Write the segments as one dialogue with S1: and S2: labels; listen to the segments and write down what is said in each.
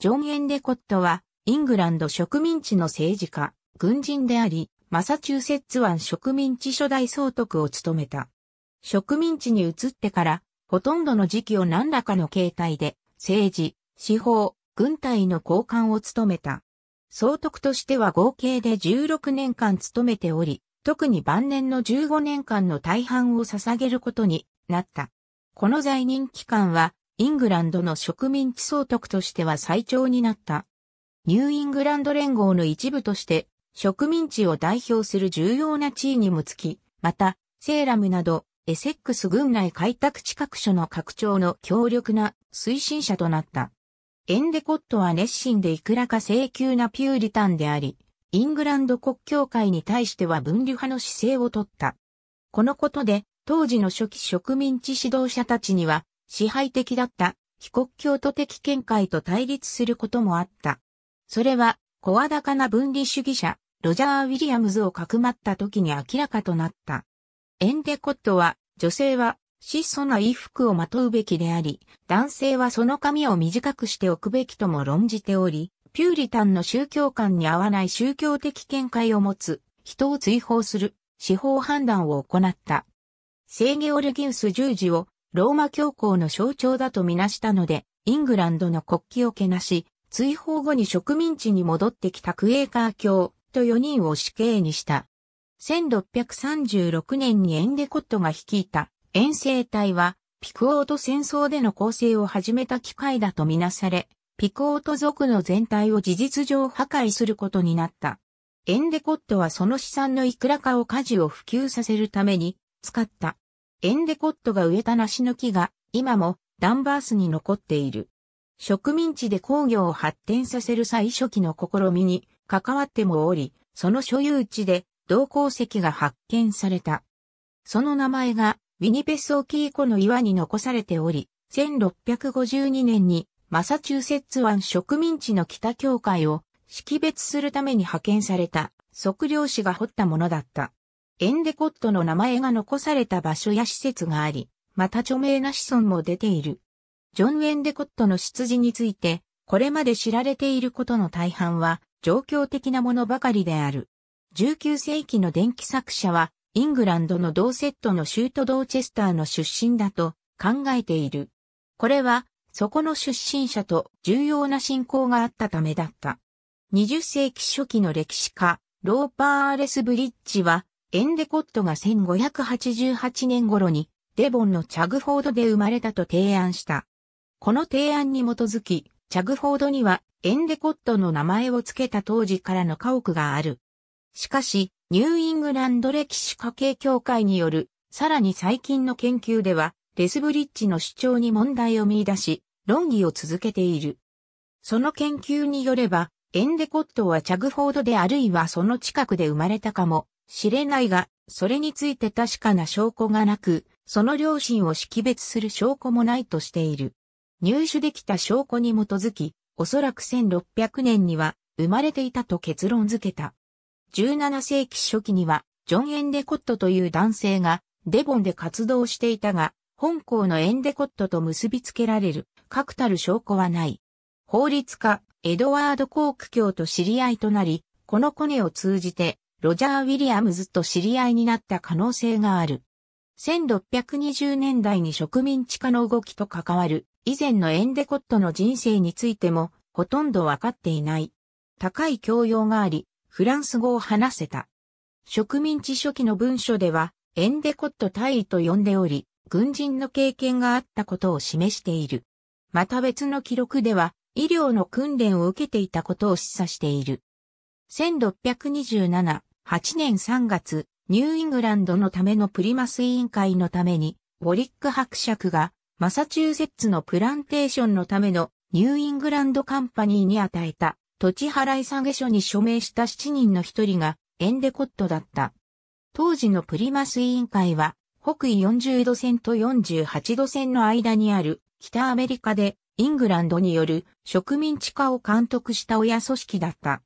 S1: ジョン・エンデコットは、イングランド植民地の政治家、軍人であり、マサチューセッツ湾植民地初代総督を務めた。植民地に移ってから、ほとんどの時期を何らかの形態で、政治、司法、軍隊の交換を務めた。総督としては合計で16年間務めており、特に晩年の15年間の大半を捧げることになった。この在任期間は、イングランドの植民地総督としては最長になった。ニューイングランド連合の一部として、植民地を代表する重要な地位にもつき、また、セーラムなど、エセックス軍内開拓地各所の拡張の強力な推進者となった。エンデコットは熱心でいくらか請求なピューリタンであり、イングランド国教会に対しては分離派の姿勢をとった。このことで、当時の初期植民地指導者たちには、支配的だった非国教徒的見解と対立することもあった。それは、小高な分離主義者、ロジャー・ウィリアムズをかくまった時に明らかとなった。エンデコットは、女性は質素な衣服をまとうべきであり、男性はその髪を短くしておくべきとも論じており、ピューリタンの宗教観に合わない宗教的見解を持つ、人を追放する、司法判断を行った。聖ゲオルギウス十字をローマ教皇の象徴だとみなしたので、イングランドの国旗をけなし、追放後に植民地に戻ってきたクエーカー教と4人を死刑にした。1636年にエンデコットが率いた遠征隊は、ピクオート戦争での構成を始めた機会だとみなされ、ピクオート族の全体を事実上破壊することになった。エンデコットはその資産のいくらかを家事を普及させるために使った。エンデコットが植えた梨の木が今もダンバースに残っている。植民地で工業を発展させる最初期の試みに関わってもおり、その所有地で同鉱石が発見された。その名前がウィニペス沖以湖の岩に残されており、1652年にマサチューセッツ湾植民地の北境界を識別するために派遣された測量士が掘ったものだった。エンデコットの名前が残された場所や施設があり、また著名な子孫も出ている。ジョン・エンデコットの出自について、これまで知られていることの大半は、状況的なものばかりである。19世紀の電気作者は、イングランドのドーセットのシュート・ドーチェスターの出身だと考えている。これは、そこの出身者と重要な信仰があったためだった。20世紀初期の歴史家、ローパー・アーレス・ブリッジは、エンデコットが1588年頃にデボンのチャグフォードで生まれたと提案した。この提案に基づき、チャグフォードにはエンデコットの名前を付けた当時からの家屋がある。しかし、ニューイングランド歴史家系協会による、さらに最近の研究では、レスブリッジの主張に問題を見出し、論議を続けている。その研究によれば、エンデコットはチャグフォードであるいはその近くで生まれたかも知れないが、それについて確かな証拠がなく、その両親を識別する証拠もないとしている。入手できた証拠に基づき、おそらく1600年には生まれていたと結論付けた。17世紀初期には、ジョン・エンデコットという男性が、デボンで活動していたが、本校のエンデコットと結びつけられる、確たる証拠はない。法律家、エドワード・コーク教と知り合いとなり、このコネを通じて、ロジャー・ウィリアムズと知り合いになった可能性がある。1620年代に植民地化の動きと関わる以前のエンデコットの人生についてもほとんどわかっていない。高い教養があり、フランス語を話せた。植民地初期の文書ではエンデコット大尉と呼んでおり、軍人の経験があったことを示している。また別の記録では医療の訓練を受けていたことを示唆している。1627 2008年3月、ニューイングランドのためのプリマス委員会のために、ウォリック伯爵がマサチューセッツのプランテーションのためのニューイングランドカンパニーに与えた土地払い下げ書に署名した7人の1人がエンデコットだった。当時のプリマス委員会は北緯40度線と48度線の間にある北アメリカでイングランドによる植民地化を監督した親組織だった。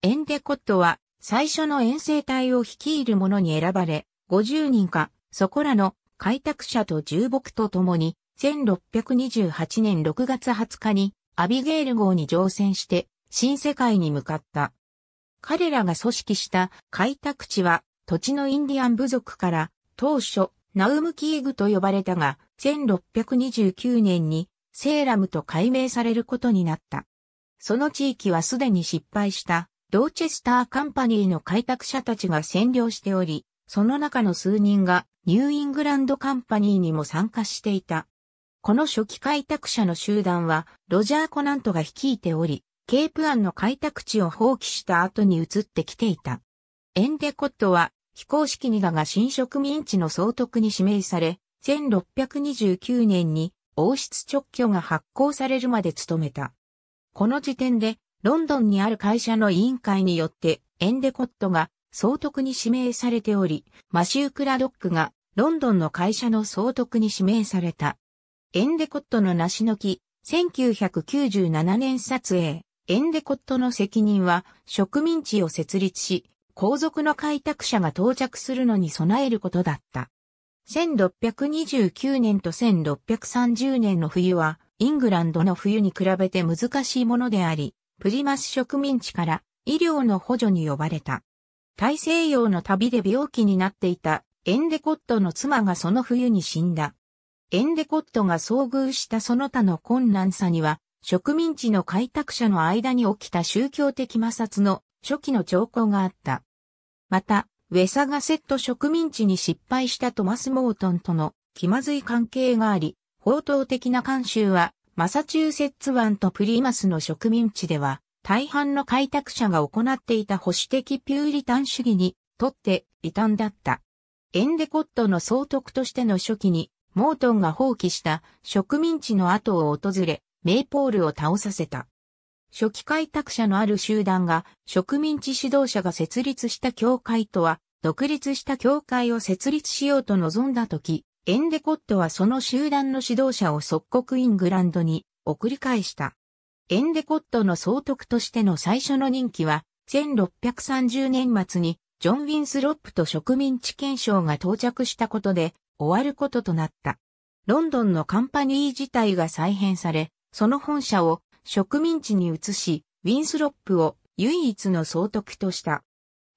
S1: エンデコットは最初の遠征隊を率いる者に選ばれ、50人か、そこらの開拓者と重木と共に、1628年6月20日にアビゲール号に乗船して新世界に向かった。彼らが組織した開拓地は土地のインディアン部族から当初ナウムキーグと呼ばれたが1629年にセーラムと改名されることになった。その地域はすでに失敗したドーチェスターカンパニーの開拓者たちが占領しており、その中の数人がニューイングランドカンパニーにも参加していた。この初期開拓者の集団はロジャー・コナントが率いており、ケープアンの開拓地を放棄した後に移ってきていた。エンデコットは非公式にだが新植民地の総督に指名され、1629年に王室直居が発行されるまで務めた。この時点でロンドンにある会社の委員会によってエンデコットが総督に指名されており、マシュー・クラドックがロンドンの会社の総督に指名された。エンデコットの梨の木、1997年撮影。エンデコットの責任は植民地を設立し、皇族の開拓者が到着するのに備えることだった。1629年と1630年の冬は、イングランドの冬に比べて難しいものであり、プリマス植民地から医療の補助に呼ばれた。大西洋の旅で病気になっていたエンデコットの妻がその冬に死んだ。エンデコットが遭遇したその他の困難さには、植民地の開拓者の間に起きた宗教的摩擦の初期の兆候があった。また、ウェサガセット植民地に失敗したトマス・モートンとの気まずい関係があり、報道的な慣習はマサチューセッツ湾とプリマスの植民地では、大半の開拓者が行っていた保守的ピューリタン主義にとって異端だった。エンデコットの総督としての初期に、モートンが放棄した植民地の後を訪れ、メイポールを倒させた。初期開拓者のある集団が植民地指導者が設立した教会とは、独立した教会を設立しようと望んだ時、エンデコットはその集団の指導者を即刻イングランドに送り返した。エンデコットの総督としての最初の任期は、1630年末にジョン・ウィンスロップと植民地検証が到着したことで終わることとなった。ロンドンのカンパニー自体が再編され、その本社を植民地に移し、ウィンスロップを唯一の総督とした。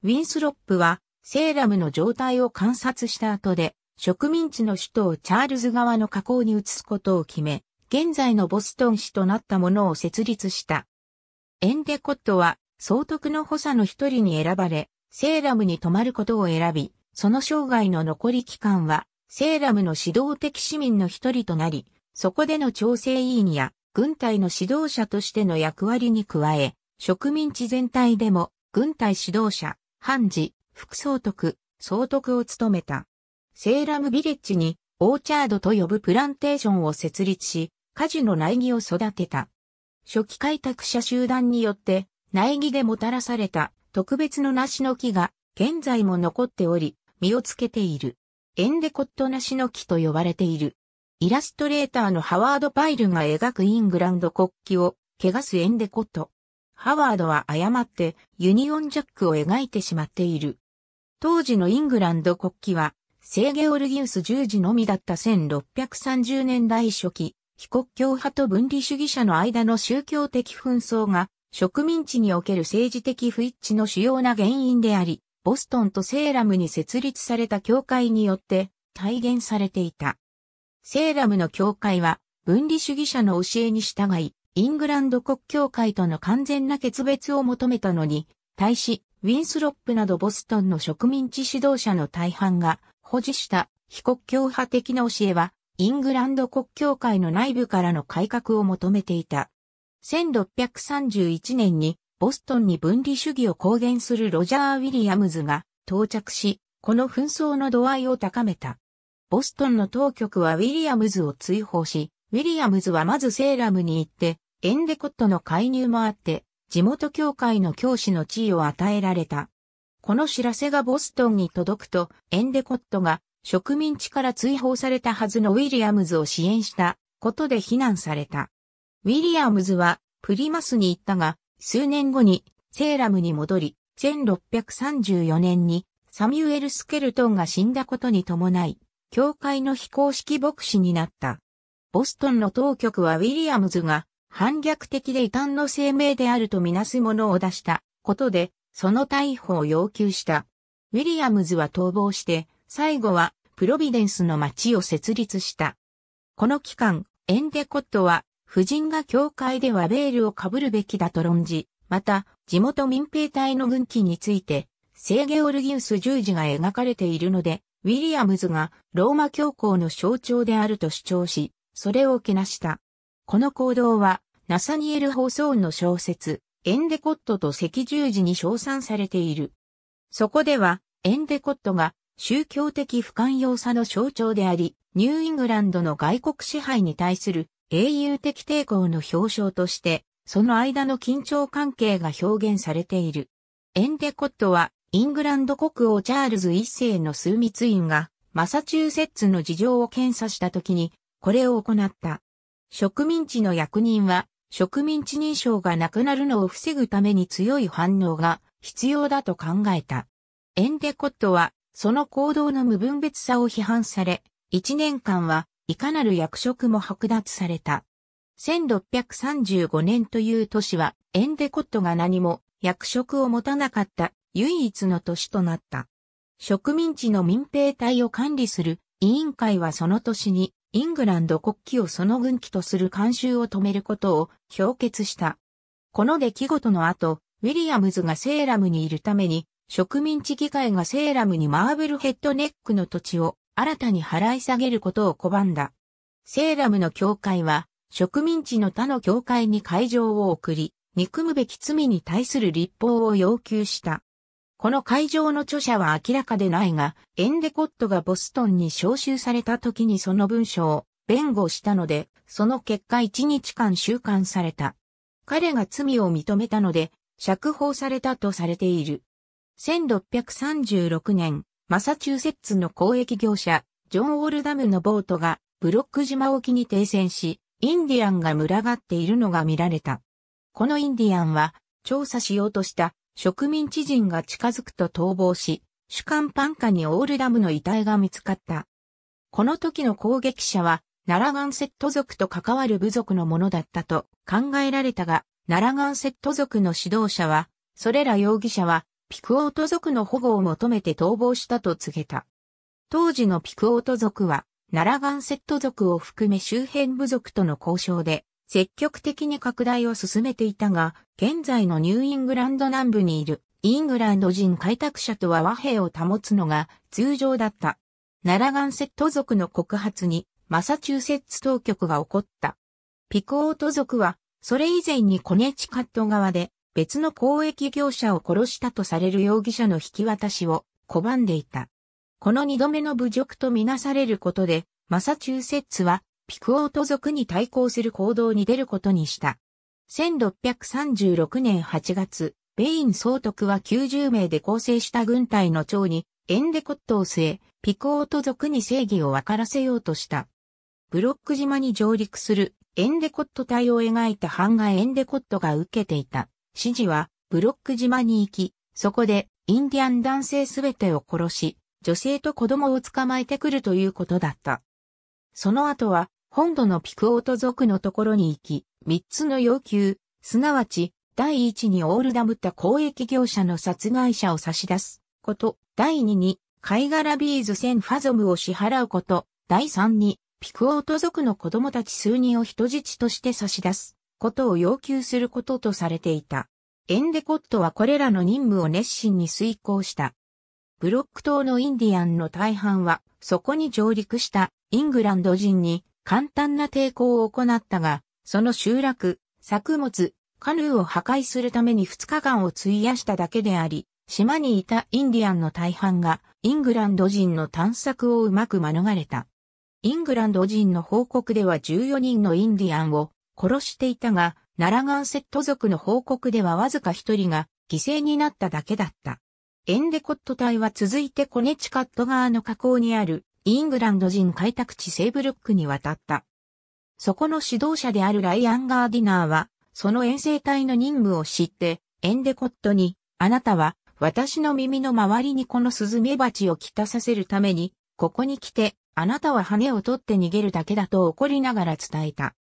S1: ウィンスロップは、セーラムの状態を観察した後で、植民地の首都をチャールズ側の河口に移すことを決め、現在のボストン市となったものを設立した。エンデコットは総督の補佐の一人に選ばれ、セーラムに泊まることを選び、その生涯の残り期間は、セーラムの指導的市民の一人となり、そこでの調整委員や軍隊の指導者としての役割に加え、植民地全体でも軍隊指導者、判事、副総督、総督を務めた。セーラムビレッジにオーチャードと呼ぶプランテーションを設立し、果樹の苗木を育てた。初期開拓者集団によって苗木でもたらされた特別の梨の木が現在も残っており、実をつけている。エンデコット梨の木と呼ばれている。イラストレーターのハワード・パイルが描くイングランド国旗を汚すエンデコット。ハワードは誤ってユニオンジャックを描いてしまっている。当時のイングランド国旗はセーゲオルギウス十字のみだった1630年代初期、非国教派と分離主義者の間の宗教的紛争が植民地における政治的不一致の主要な原因であり、ボストンとセーラムに設立された教会によって体現されていた。セーラムの教会は分離主義者の教えに従い、イングランド国教会との完全な決別を求めたのに、対し、ウィンスロップなどボストンの植民地指導者の大半が、保持した非国境派的な教えは、イングランド国教会の内部からの改革を求めていた。1631年にボストンに分離主義を公言するロジャー・ウィリアムズが到着し、この紛争の度合いを高めた。ボストンの当局はウィリアムズを追放し、ウィリアムズはまずセーラムに行って、エンデコットの介入もあって、地元教会の教師の地位を与えられた。この知らせがボストンに届くと、エンデコットが植民地から追放されたはずのウィリアムズを支援したことで非難された。ウィリアムズはプリマスに行ったが、数年後にセーラムに戻り、1634年にサミュエル・スケルトンが死んだことに伴い、教会の非公式牧師になった。ボストンの当局はウィリアムズが反逆的で異端の声明であるとみなすものを出したことでその逮捕を要求した。ウィリアムズは逃亡して、最後はプロビデンスの町を設立した。この期間、エンデコットは、夫人が教会ではベールをかぶるべきだと論じ、また、地元民兵隊の軍旗について、聖ゲオルギウス十字が描かれているので、ウィリアムズがローマ教皇の象徴であると主張し、それをけなした。この行動は、ナサニエル・ホーソーンの小説、エンデコットと赤十字に称賛されている。そこでは、エンデコットが宗教的不寛容さの象徴であり、ニューイングランドの外国支配に対する英雄的抵抗の表彰として、その間の緊張関係が表現されている。エンデコットは、イングランド国王チャールズ一世の枢密院が、マサチューセッツの事情を検査した時に、これを行った。植民地の役人は、植民地認証がなくなるのを防ぐために強い反応が必要だと考えた。エンデコットは、その行動の無分別さを批判され、1年間はいかなる役職も剥奪された。1635年という年は、エンデコットが何も役職を持たなかった唯一の年となった。植民地の民兵隊を管理する委員会はその年にイングランド国旗をその軍旗とする慣習を止めることを評決した。この出来事の後、ウィリアムズがセーラムにいるために、植民地議会がセーラムにマーブルヘッドネックの土地を新たに払い下げることを拒んだ。セーラムの教会は、植民地の他の教会に会場を送り、憎むべき罪に対する立法を要求した。この会場の著者は明らかでないが、エンデコットがボストンに招集された時にその文章を弁護したので、その結果1日間収監された。彼が罪を認めたので、釈放されたとされている。1636年、マサチューセッツの交易業者、ジョン・オールダムのボートが、ブロック島沖に停戦し、インディアンが群がっているのが見られた。このインディアンは、調査しようとした植民地人が近づくと逃亡し、主観パン下にオールダムの遺体が見つかった。この時の攻撃者は、ナラガンセット族と関わる部族のものだったと考えられたが、ナラガンセット族の指導者は、それら容疑者は、ピクオート族の保護を求めて逃亡したと告げた。当時のピクオート族は、ナラガンセット族を含め周辺部族との交渉で、積極的に拡大を進めていたが、現在のニューイングランド南部にいるイングランド人開拓者とは和平を保つのが通常だった。ナラガンセット族の告発にマサチューセッツ当局が怒った。ピコート族は、それ以前にコネチカット側で別の交易業者を殺したとされる容疑者の引き渡しを拒んでいた。この二度目の侮辱とみなされることで、マサチューセッツはピクオート族に対抗する行動に出ることにした。1636年8月、ベイン総督は90名で構成した軍隊の長にエンデコットを据え、ピクオート族に正義を分からせようとした。ブロック島に上陸するエンデコット隊を描いた版画エンデコットが受けていた。指示はブロック島に行き、そこでインディアン男性すべてを殺し、女性と子供を捕まえてくるということだった。その後は本土のピクオート族のところに行き、三つの要求、すなわち、第一にオールダムった交易業者の殺害者を差し出すこと、第二に、貝殻ビーズ1000ファゾムを支払うこと、第三に、ピクオート族の子供たち数人を人質として差し出すことを要求することとされていた。エンデコットはこれらの任務を熱心に遂行した。ブロック島のインディアンの大半は、そこに上陸したイングランド人に簡単な抵抗を行ったが、その集落、作物、カヌーを破壊するために2日間を費やしただけであり、島にいたインディアンの大半がイングランド人の探索をうまく免れた。イングランド人の報告では14人のインディアンを殺していたが、ナラガンセット族の報告ではわずか1人が犠牲になっただけだった。エンデコット隊は続いてコネチカット側の河口にあるイングランド人開拓地セーブルックに渡った。そこの指導者であるライアン・ガーディナーは、その遠征隊の任務を知って、エンデコットに、あなたは、私の耳の周りにこのスズメバチを来たさせるために、ここに来て、あなたは羽を取って逃げるだけだと怒りながら伝えた。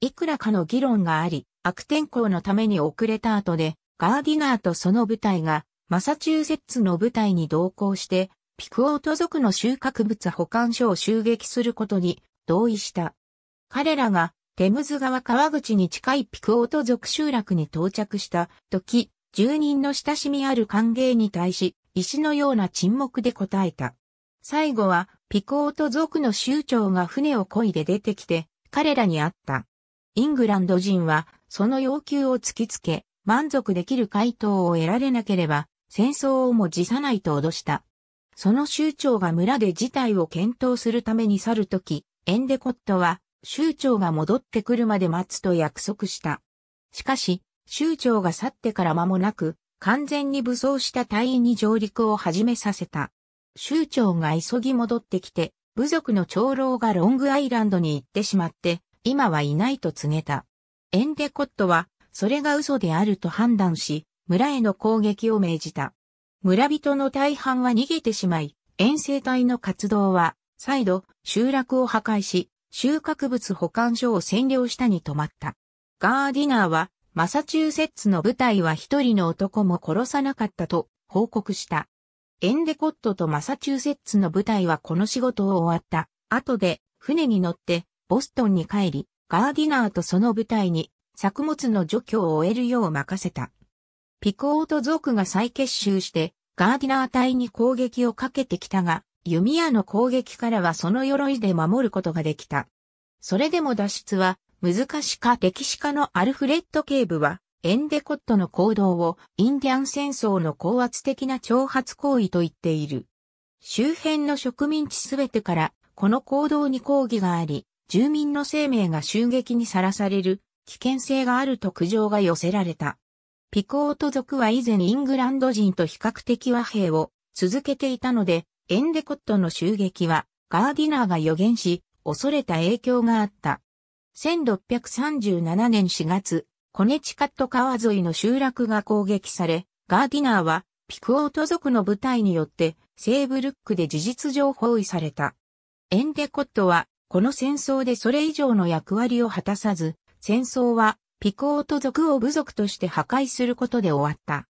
S1: いくらかの議論があり、悪天候のために遅れた後で、ガーディナーとその部隊が、マサチューセッツの部隊に同行して、ピクオート族の収穫物保管所を襲撃することに同意した。彼らがテムズ川川口に近いピクオート族集落に到着した時、住人の親しみある歓迎に対し、石のような沈黙で答えた。最後は、ピクオート族の酋長が船を漕いで出てきて、彼らに会った。イングランド人は、その要求を突きつけ、満足できる回答を得られなければ、戦争をも辞さないと脅した。その州長が村で事態を検討するために去るとき、エンデコットは州長が戻ってくるまで待つと約束した。しかし、州長が去ってから間もなく、完全に武装した隊員に上陸を始めさせた。州長が急ぎ戻ってきて、部族の長老がロングアイランドに行ってしまって、今はいないと告げた。エンデコットは、それが嘘であると判断し、村への攻撃を命じた。村人の大半は逃げてしまい、遠征隊の活動は、再度、集落を破壊し、収穫物保管所を占領したに止まった。ガーディナーは、マサチューセッツの部隊は一人の男も殺さなかったと報告した。エンデコットとマサチューセッツの部隊はこの仕事を終わった。後で船に乗ってボストンに帰り、ガーディナーとその部隊に作物の除去を終えるよう任せた。ピコート族が再結集して、ガーディナー隊に攻撃をかけてきたが、弓矢の攻撃からはその鎧で守ることができた。それでも脱出は難しか歴史家のアルフレッド・警部は、エンデコットの行動をインディアン戦争の高圧的な挑発行為と言っている。周辺の植民地すべてからこの行動に抗議があり、住民の生命が襲撃にさらされる危険性があると苦情が寄せられた。ピコート族は以前イングランド人と比較的和平を続けていたので、エンデコットの襲撃はガーディナーが予言し、恐れた影響があった。1637年4月、コネチカット川沿いの集落が攻撃され、ガーディナーはピクオート族の部隊によってセーブルックで事実上包囲された。エンデコットはこの戦争でそれ以上の役割を果たさず、戦争はピコート族を部族として破壊することで終わった。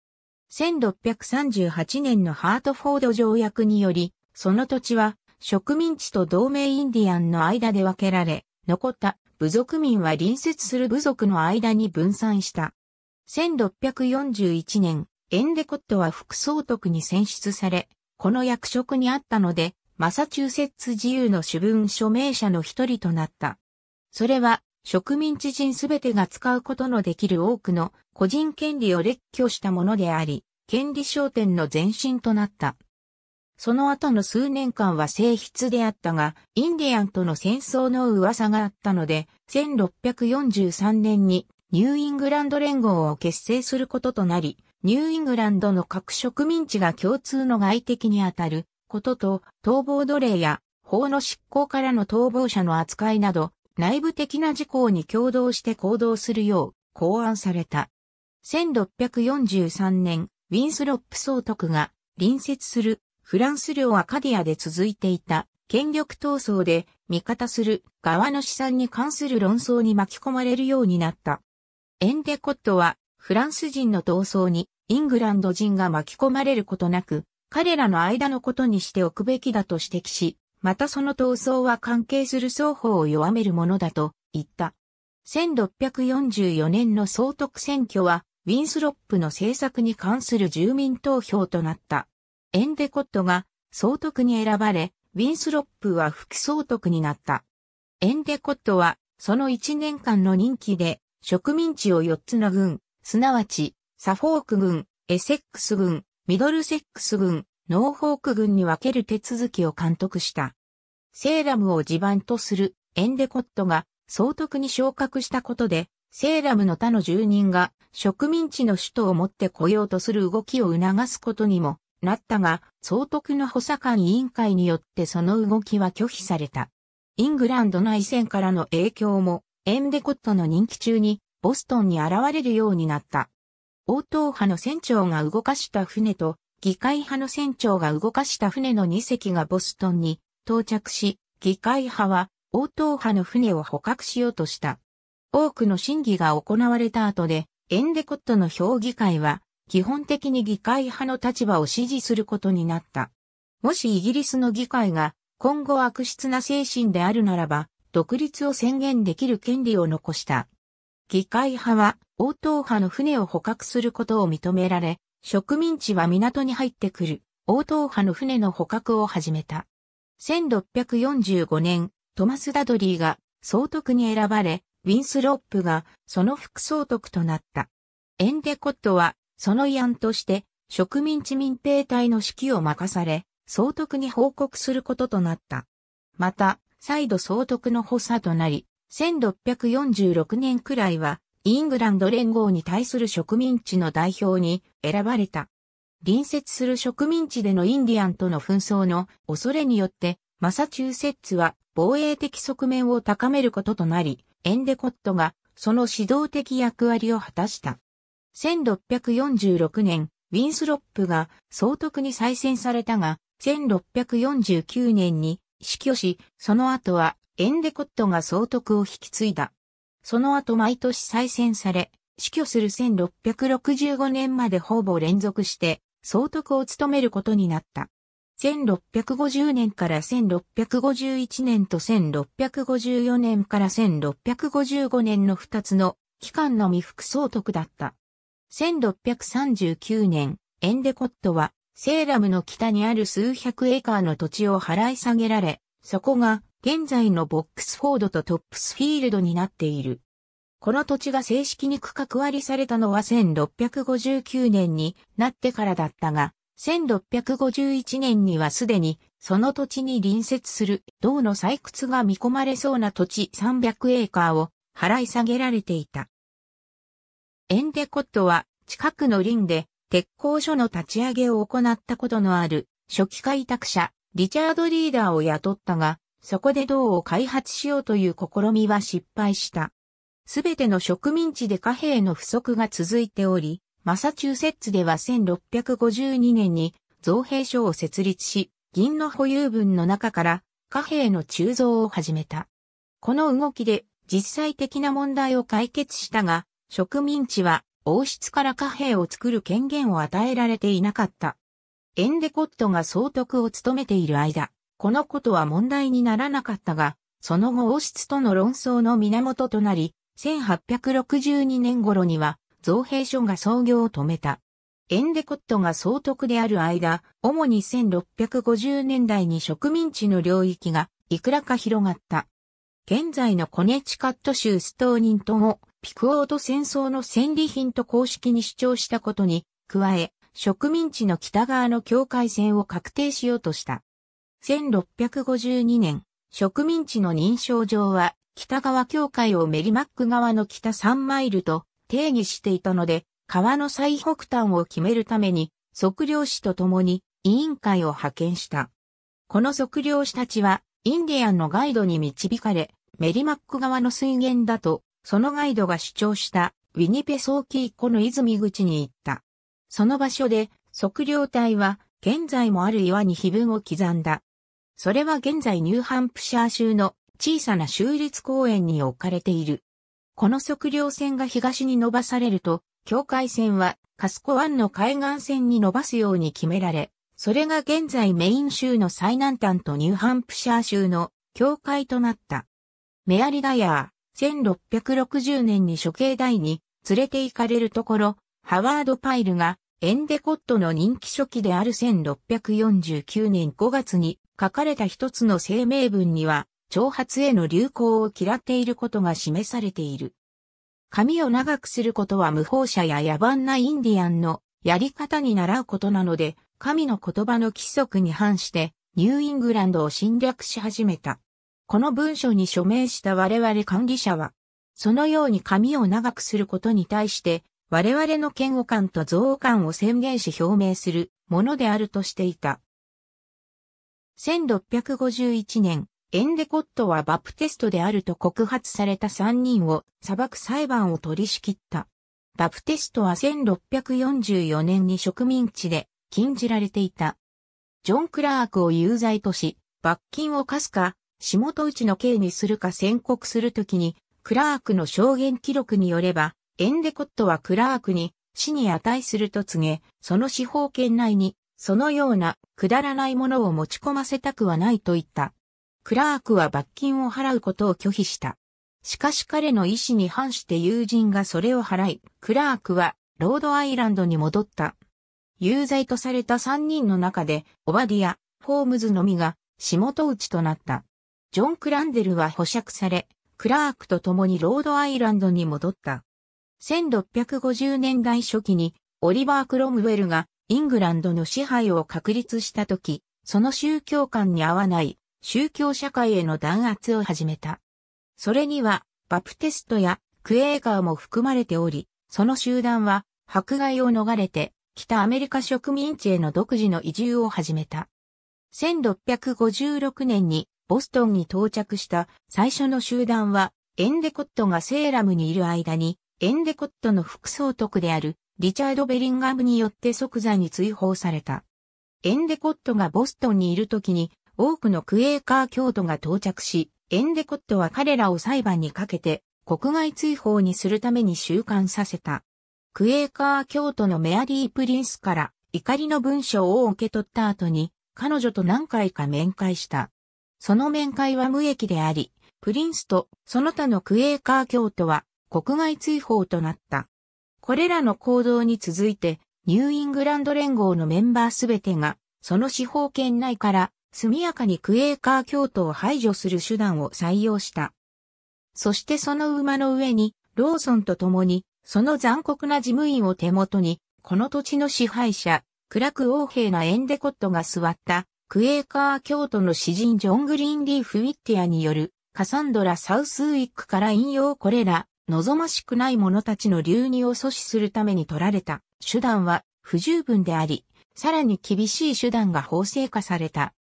S1: 1638年のハートフォード条約により、その土地は植民地と同盟インディアンの間で分けられ、残った部族民は隣接する部族の間に分散した。1641年、エンデコットは副総督に選出され、この役職にあったので、マサチューセッツ自由の主文署名者の一人となった。それは、植民地人すべてが使うことのできる多くの個人権利を列挙したものであり、権利商店の前身となった。その後の数年間は性質であったが、インディアンとの戦争の噂があったので、1643年にニューイングランド連合を結成することとなり、ニューイングランドの各植民地が共通の外敵にあたることと、逃亡奴隷や法の執行からの逃亡者の扱いなど、内部的な事項に共同して行動するよう考案された。1643年、ウィンスロップ総督が隣接するフランス領アカディアで続いていた権力闘争で味方する側の資産に関する論争に巻き込まれるようになった。エンデコットはフランス人の闘争にイングランド人が巻き込まれることなく、彼らの間のことにしておくべきだと指摘し、またその闘争は関係する双方を弱めるものだと言った。1644年の総督選挙は、ウィンスロップの政策に関する住民投票となった。エンデコットが総督に選ばれ、ウィンスロップは副総督になった。エンデコットは、その1年間の任期で、植民地を4つの軍、すなわち、サフォーク軍、エセックス軍、ミドルセックス軍、ノーフォーク軍に分ける手続きを監督した。セーラムを地盤とするエンデコットが総督に昇格したことで、セーラムの他の住人が植民地の首都を持って来ようとする動きを促すことにもなったが、総督の補佐官委員会によってその動きは拒否された。イングランド内戦からの影響も、エンデコットの任期中にボストンに現れるようになった。応答派の船長が動かした船と議会派の船長が動かした船の2隻がボストンに到着し、議会派は応答派の船を捕獲しようとした。多くの審議が行われた後で、エンデコットの評議会は、基本的に議会派の立場を支持することになった。もしイギリスの議会が今後悪質な精神であるならば、独立を宣言できる権利を残した。議会派は、応答派の船を捕獲することを認められ、植民地は港に入ってくる、王答派の船の捕獲を始めた。1645年、トマス・ダドリーが総督に選ばれ、ウィンスロップがその副総督となった。エンデコットはその慰安として植民地民兵隊の指揮を任され、総督に報告することとなった。また、再度総督の補佐となり、1646年くらいはイングランド連合に対する植民地の代表に選ばれた。隣接する植民地でのインディアンとの紛争の恐れによって、マサチューセッツは防衛的側面を高めることとなり、エンデコットがその指導的役割を果たした。1646年、ウィンスロップが総督に再選されたが、1649年に死去し、その後はエンデコットが総督を引き継いだ。その後毎年再選され、死去する1665年までほぼ連続して、総督を務めることになった。1650年から1651年と1654年から1655年の2つの期間の未服総督だった。1639年、エンデコットは、セーラムの北にある数百エーカーの土地を払い下げられ、そこが現在のボックスフォードとトップスフィールドになっている。この土地が正式に区画割りされたのは1659年になってからだったが、1651年にはすでにその土地に隣接する銅の採掘が見込まれそうな土地300エーカーを払い下げられていた。エンデコットは近くの林で鉄工所の立ち上げを行ったことのある初期開拓者リチャード・リーダーを雇ったが、そこで銅を開発しようという試みは失敗した。すべての植民地で貨幣の不足が続いており、マサチューセッツでは1652年に造幣所を設立し、銀の保有分の中から貨幣の鋳造を始めた。この動きで実際的な問題を解決したが、植民地は王室から貨幣を作る権限を与えられていなかった。エンデコットが総督を務めている間、このことは問題にならなかったが、その後王室との論争の源となり、1862年頃には造幣所が創業を止めた。エンデコットが総督である間、主に1650年代に植民地の領域がいくらか広がった。現在のコネチカット州ストーニントンをピクオート戦争の戦利品と公式に主張したことに、加え、植民地の北側の境界線を確定しようとした。1652年、植民地の認証上は、北川境界をメリマック側の北3マイルと定義していたので、川の最北端を決めるために、測量士と共に委員会を派遣した。この測量士たちは、インディアンのガイドに導かれ、メリマック側の水源だと、そのガイドが主張したウィニペソーキー湖の泉口に行った。その場所で測量隊は現在もある岩に碑文を刻んだ。それは現在ニューハンプシャー州の小さな州立公園に置かれている。この測量船が東に伸ばされると、境界線はカスコ湾の海岸線に伸ばすように決められ、それが現在メイン州の最南端とニューハンプシャー州の境界となった。メアリ・ダヤー、1660年に処刑台に連れて行かれるところ、ハワード・パイルがエンデコットの人気初期である1649年5月に書かれた一つの声明文には、挑発への流行を嫌っていることが示されている。髪を長くすることは無法者や野蛮なインディアンのやり方に習うことなので、神の言葉の規則に反してニューイングランドを侵略し始めた。この文書に署名した我々管理者は、そのように髪を長くすることに対して我々の嫌悪感と憎悪感を宣言し表明するものであるとしていた。1651年、エンデコットはバプテストであると告発された3人を裁く裁判を取り仕切った。バプテストは1644年に植民地で禁じられていた。ジョン・クラークを有罪とし、罰金を課すか、下戸内の刑にするか宣告するときに、クラークの証言記録によれば、エンデコットはクラークに死に値すると告げ、その司法権内にそのようなくだらないものを持ち込ませたくはないと言った。クラークは罰金を払うことを拒否した。しかし彼の意思に反して友人がそれを払い、クラークはロードアイランドに戻った。有罪とされた3人の中で、オバディア、ホームズのみが、仕事打ちとなった。ジョン・クランデルは保釈され、クラークと共にロードアイランドに戻った。1650年代初期に、オリバー・クロムウェルがイングランドの支配を確立した時、その宗教観に合わない宗教社会への弾圧を始めた。それには、バプテストやクエーガーも含まれており、その集団は迫害を逃れて、北アメリカ植民地への独自の移住を始めた。1656年にボストンに到着した最初の集団は、エンデコットがセーラムにいる間に、エンデコットの副総督であるリチャード・ベリンガムによって即座に追放された。エンデコットがボストンにいる時に多くのクエーカー教徒が到着し、エンデコットは彼らを裁判にかけて国外追放にするために収監させた。クエーカー教徒のメアリー・プリンスから怒りの文章を受け取った後に彼女と何回か面会した。その面会は無益であり、プリンスとその他のクエーカー教徒は国外追放となった。これらの行動に続いて、ニューイングランド連合のメンバーすべてが、その司法圏内から速やかにクエーカー教徒を排除する手段を採用した。そしてその馬の上に、ローソンと共に、その残酷な事務員を手元に、この土地の支配者、クラク王兵なエンデコットが座った、クエーカー教徒の詩人ジョン・グリーンリーフ・ウィッティアによる、カサンドラ・サウスウィックから引用これら、望ましくない者たちの流入を阻止するために取られた手段は不十分であり、さらに厳しい手段が法制化された。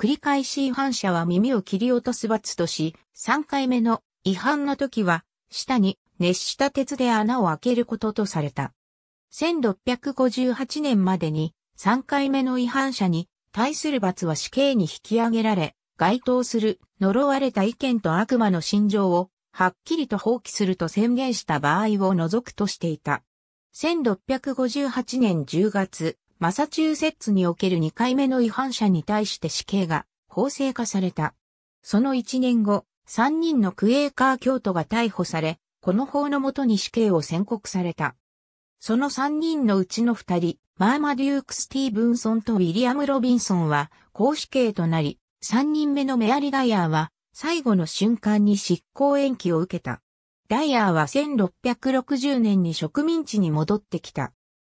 S1: 繰り返し違反者は耳を切り落とす罰とし、3回目の違反の時は、下に熱した鉄で穴を開けることとされた。1658年までに3回目の違反者に対する罰は死刑に引き上げられ、該当する呪われた意見と悪魔の心情をはっきりと放棄すると宣言した場合を除くとしていた。1658年10月、マサチューセッツにおける2回目の違反者に対して死刑が法制化された。その1年後、3人のクエーカー教徒が逮捕され、この法のもとに死刑を宣告された。その3人のうちの2人、マーマデューク・スティーブンソンとウィリアム・ロビンソンは、公死刑となり、3人目のメアリ・ガイアーは、最後の瞬間に執行延期を受けた。ダイヤーは1660年に植民地に戻ってきた。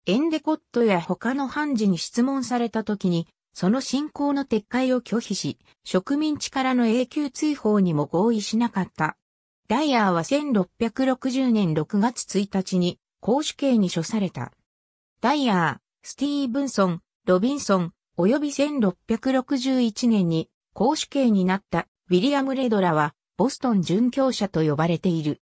S1: エンデコットや他の判事に質問された時に、その信仰の撤回を拒否し、植民地からの永久追放にも合意しなかった。ダイヤーは1660年6月1日に公主刑に処された。ダイヤー、スティーブンソン、ロビンソン、及び1661年に公主刑になったウィリアム・レドラは、ボストン殉教者と呼ばれている。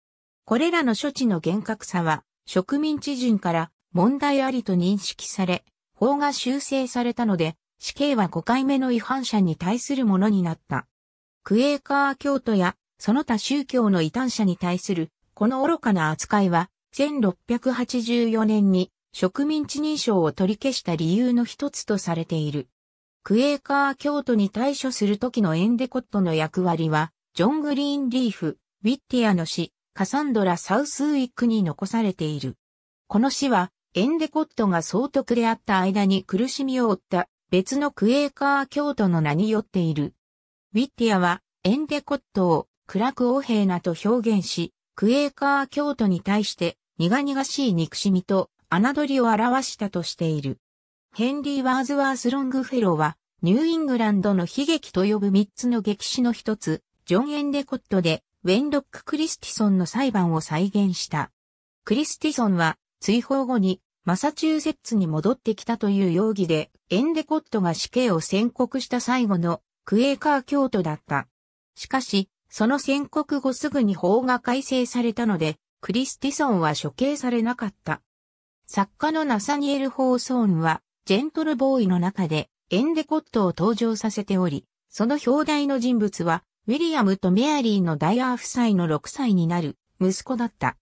S1: これらの処置の厳格さは、植民地人から問題ありと認識され、法が修正されたので、死刑は5回目の違反者に対するものになった。クエーカー教徒や、その他宗教の異端者に対する、この愚かな扱いは、1684年に植民地認証を取り消した理由の一つとされている。クエーカー教徒に対処するときのエンデコットの役割は、ジョン・グリーンリーフ、ウィッティアの詩、カサンドラ・サウスウィックに残されている。この詩は、エンデコットが総督であった間に苦しみを負った別のクエーカー教徒の名によっている。ウィッティアは、エンデコットを、クラク王兵なと表現し、クエーカー教徒に対して、苦々しい憎しみと、侮りを表したとしている。ヘンリー・ワーズワース・ロングフェローは、ニューイングランドの悲劇と呼ぶ三つの劇史の一つ、ジョン・エンデコットで、ウェンロック・クリスティソンの裁判を再現した。クリスティソンは、追放後に、マサチューセッツに戻ってきたという容疑で、エンデコットが死刑を宣告した最後の、クエーカー教徒だった。しかし、その宣告後すぐに法が改正されたので、クリスティソンは処刑されなかった。作家のナサニエル・ホーソーンは、ジェントルボーイの中でエンデコットを登場させており、その表題の人物は、ウィリアムとメアリーのダイアー夫妻の6歳になる息子だった。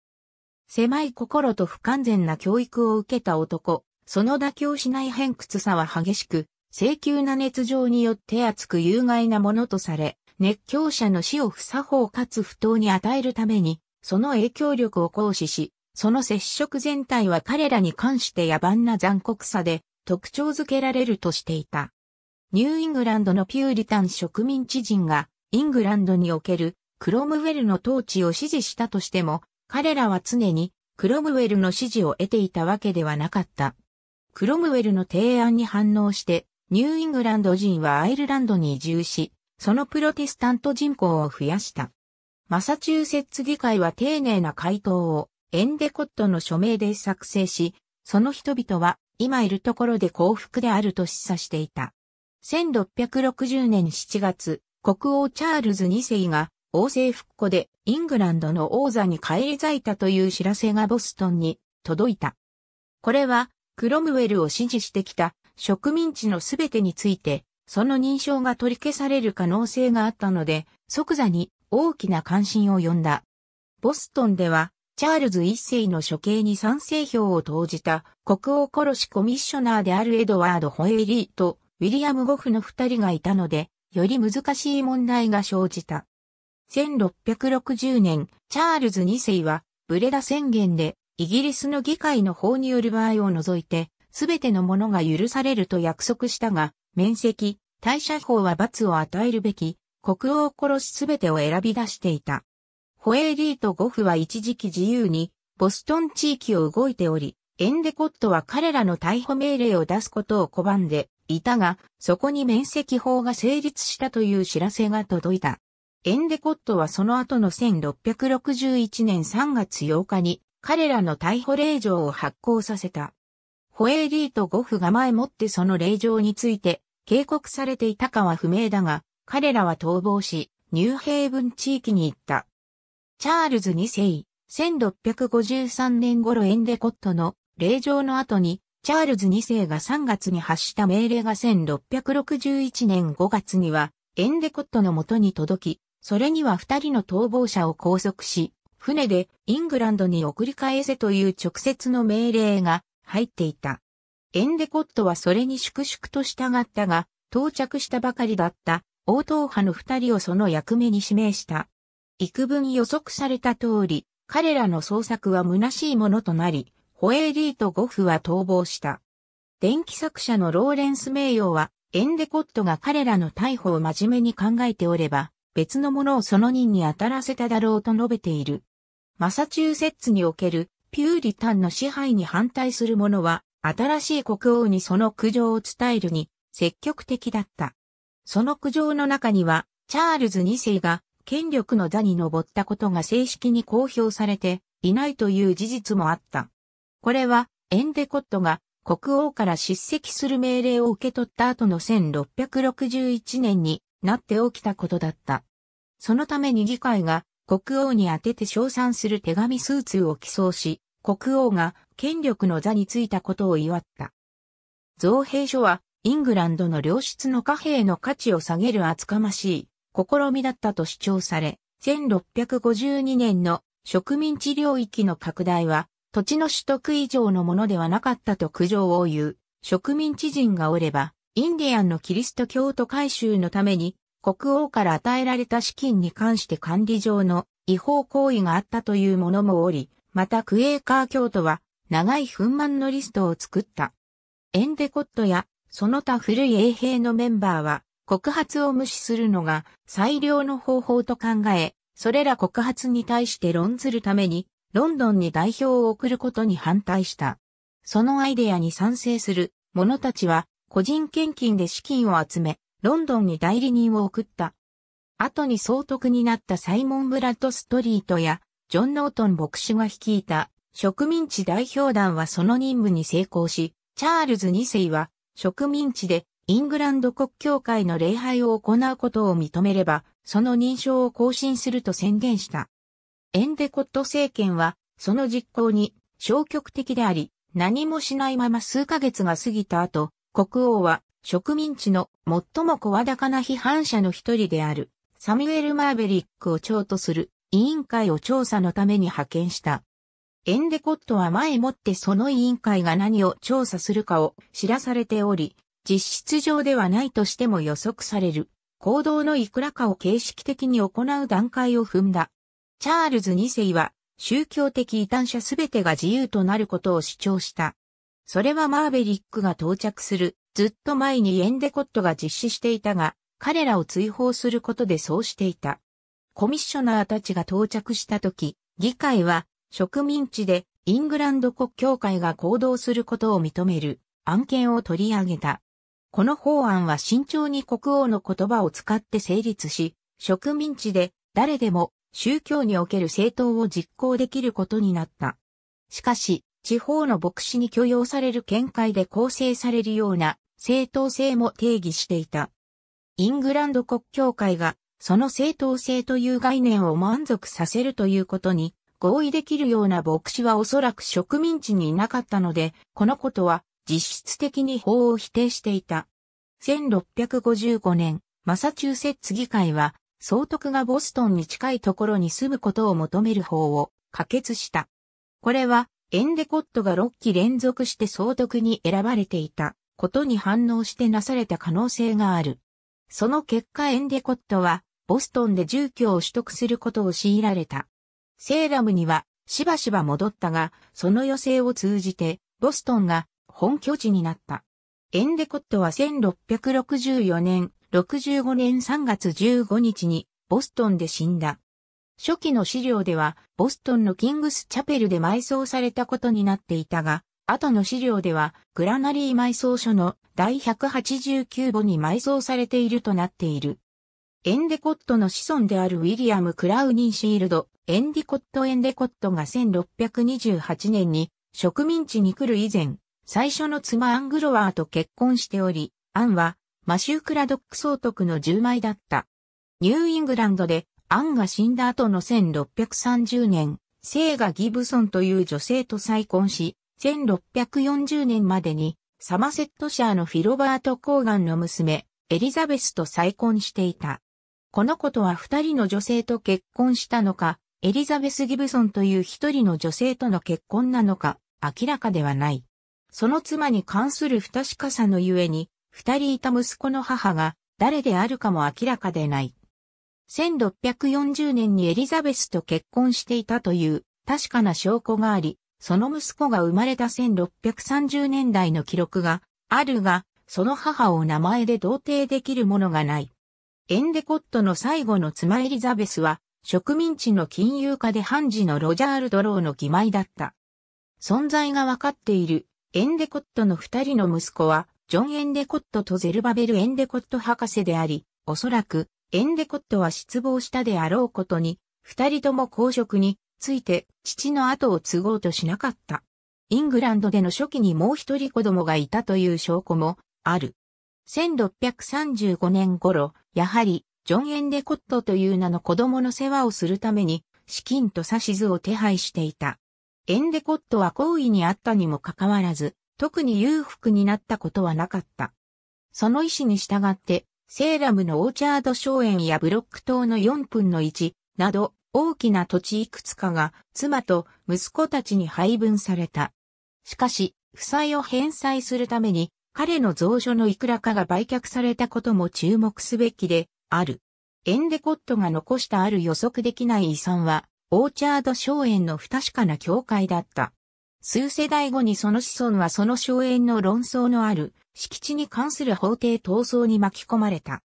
S1: 狭い心と不完全な教育を受けた男、その妥協しない偏屈さは激しく、請求な熱情によって熱く有害なものとされ、熱狂者の死を不作法かつ不当に与えるために、その影響力を行使し、その接触全体は彼らに関して野蛮な残酷さで、特徴づけられるとしていた。ニューイングランドのピューリタン植民地人がイングランドにおけるクロムウェルの統治を支持したとしても、彼らは常にクロムウェルの支持を得ていたわけではなかった。クロムウェルの提案に反応して、ニューイングランド人はアイルランドに移住し、そのプロテスタント人口を増やした。マサチューセッツ議会は丁寧な回答をエンデコットの署名で作成し、その人々は今いるところで幸福であると示唆していた。1660年7月、国王チャールズ2世が王政復古でイングランドの王座に返り咲いたという知らせがボストンに届いた。これはクロムウェルを支持してきた植民地のすべてについて、その認証が取り消される可能性があったので、即座に大きな関心を呼んだ。ボストンではチャールズ一世の処刑に賛成票を投じた国王殺しコミッショナーであるエドワード・ホエリーとウィリアム・ゴフの二人がいたので、より難しい問題が生じた。1660年、チャールズ二世はブレダ宣言でイギリスの議会の法による場合を除いて、すべてのものが許されると約束したが、面積、対社法は罰を与えるべき、国王殺しすべてを選び出していた。ホエーリーとゴフは一時期自由にボストン地域を動いており、エンデコットは彼らの逮捕命令を出すことを拒んでいたが、そこに免責法が成立したという知らせが届いた。エンデコットはその後の1661年3月8日に彼らの逮捕令状を発行させた。ホエーリーとゴフが前もってその令状について警告されていたかは不明だが、彼らは逃亡し、ニューヘイブン地域に行った。チャールズ2世、1653年頃エンデコットの令状の後に、チャールズ2世が3月に発した命令が1661年5月には、エンデコットの元に届き、それには2人の逃亡者を拘束し、船でイングランドに送り返せという直接の命令が入っていた。エンデコットはそれに粛々と従ったが、到着したばかりだった、応答派の2人をその役目に指名した。幾分予測された通り、彼らの捜索は虚しいものとなり、ホエーリーとゴフは逃亡した。電気作者のローレンス名誉は、エンデコットが彼らの逮捕を真面目に考えておれば、別のものをその人に当たらせただろうと述べている。マサチューセッツにおけるピューリタンの支配に反対する者は、新しい国王にその苦情を伝えるに積極的だった。その苦情の中には、チャールズ2世が権力の座に上ったことが正式に公表されていないという事実もあった。これは、エンデコットが国王から叱責する命令を受け取った後の1661年になって起きたことだった。そのために議会が国王に宛てて称賛する手紙数通を寄贈し、国王が権力の座についたことを祝った。造幣所はイングランドの良質の貨幣の価値を下げる厚かましい試みだったと主張され、1652年の植民地領域の拡大は土地の取得以上のものではなかったと苦情を言う植民地人がおればインディアンのキリスト教徒改修のために国王から与えられた資金に関して管理上の違法行為があったというものもおり、またクエーカー教徒は長い憤満のリストを作った。エンデコットやその他古い衛兵のメンバーは告発を無視するのが最良の方法と考え、それら告発に対して論ずるために、ロンドンに代表を送ることに反対した。そのアイデアに賛成する者たちは、個人献金で資金を集め、ロンドンに代理人を送った。後に総督になったサイモン・ブラッド・ストリートや、ジョン・ノートン牧師が率いた植民地代表団はその任務に成功し、チャールズ2世は植民地でイングランド国教会の礼拝を行うことを認めれば、その認証を更新すると宣言した。エンデコット政権は、その実行に消極的であり、何もしないまま数ヶ月が過ぎた後、国王は植民地の最も声高な批判者の一人である、サミュエル・マーベリックを長とする委員会を調査のために派遣した。エンデコットは前もってその委員会が何を調査するかを知らされており、実質上ではないとしても予測される、行動のいくらかを形式的に行う段階を踏んだ。チャールズ2世は、宗教的異端者すべてが自由となることを主張した。それはマーベリックが到着する、ずっと前にエンデコットが実施していたが、彼らを追放することでそうしていた。コミッショナーたちが到着した時、議会は植民地でイングランド国教会が行動することを認める案件を取り上げた。この法案は慎重に国王の言葉を使って成立し、植民地で誰でも宗教における政党を実行できることになった。しかし、地方の牧師に許容される見解で構成されるような正当性も定義していた。イングランド国教会がその正当性という概念を満足させるということに合意できるような牧師はおそらく植民地にいなかったので、このことは実質的に法を否定していた。1655年、マサチューセッツ議会は、総督がボストンに近いところに住むことを求める法を可決した。これは、エンデコットが6期連続して総督に選ばれていたことに反応してなされた可能性がある。その結果エンデコットは、ボストンで住居を取得することを強いられた。セーラムには、しばしば戻ったが、その余生を通じて、ボストンが本拠地になった。エンデコットは1664年、65年3月15日にボストンで死んだ。初期の資料では、ボストンのキングスチャペルで埋葬されたことになっていたが、後の資料では、グラナリー埋葬所の第189墓に埋葬されているとなっている。エンデコットの子孫であるウィリアム・クラウニー・シールド、エンディコット・エンデコットが1628年に植民地に来る以前、最初の妻アングロワーと結婚しており、アンはマシュークラドック総督の10枚だった。ニューイングランドでアンが死んだ後の1630年、セーがギブソンという女性と再婚し、1640年までにサマセットシャーのフィロバート・コーガンの娘、エリザベスと再婚していた。このことは二人の女性と結婚したのか、エリザベス・ギブソンという一人の女性との結婚なのか、明らかではない。その妻に関する不確かさのゆえに、二人いた息子の母が誰であるかも明らかでない。1640年にエリザベスと結婚していたという確かな証拠があり、その息子が生まれた1630年代の記録があるが、その母を名前で同定できるものがない。エンデコットの最後の妻エリザベスは、植民地の金融家で判事のロジャール・ドローの義妹だった。存在がわかっているエンデコットの二人の息子は、ジョン・エンデコットとゼルバベル・エンデコット博士であり、おそらく、エンデコットは失望したであろうことに、二人とも公職について父の後を継ごうとしなかった。イングランドでの初期にもう一人子供がいたという証拠もある。1635年頃、やはり、ジョン・エンデコットという名の子供の世話をするために、資金と指図を手配していた。エンデコットは好意にあったにもかかわらず、特に裕福になったことはなかった。その意思に従って、セーラムのオーチャード荘園やブロック島の4分の1など大きな土地いくつかが妻と息子たちに配分された。しかし、負債を返済するために彼の蔵書のいくらかが売却されたことも注目すべきである。エンデコットが残したある予測できない遺産はオーチャード荘園の不確かな教会だった。数世代後にその子孫はその荘園の論争のある敷地に関する法廷闘争に巻き込まれた。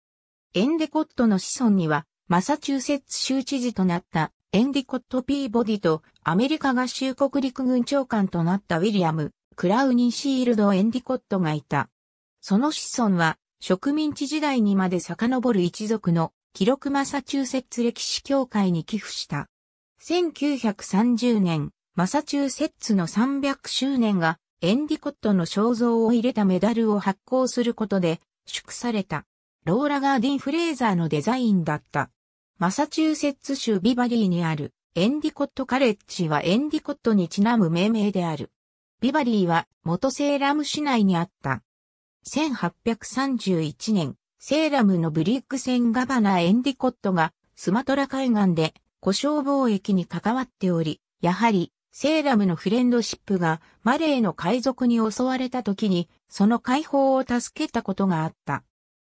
S1: エンデコットの子孫には、マサチューセッツ州知事となったエンディコット・ピーボディとアメリカ合衆国陸軍長官となったウィリアム、クラウニー・シールド・エンディコットがいた。その子孫は植民地時代にまで遡る一族の記録マサチューセッツ歴史協会に寄付した。1930年、マサチューセッツの300周年がエンディコットの肖像を入れたメダルを発行することで祝された。ローラ・ガーディン・フレーザーのデザインだった。マサチューセッツ州ビバリーにあるエンディコットカレッジはエンディコットにちなむ命名である。ビバリーは元セーラム市内にあった。1831年、セーラムのブリック船ガバナーエンディコットがスマトラ海岸で故障貿易に関わっており、やはり、セーラムのフレンドシップがマレーの海賊に襲われた時に、その解放を助けたことがあった。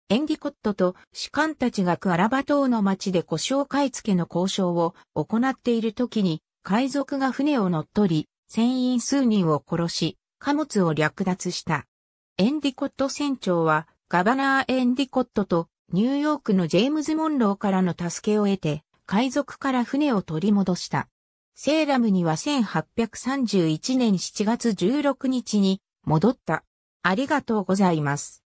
S1: エンディコットと士官たちがクアラバ島の町で故障買い付けの交渉を行っている時に、海賊が船を乗っ取り、船員数人を殺し、貨物を略奪した。エンディコット船長は、ガバナー・エンディコットとニューヨークのジェームズ・モンローからの助けを得て、海賊から船を取り戻した。セーラムには1831年7月16日に戻った。ありがとうございます。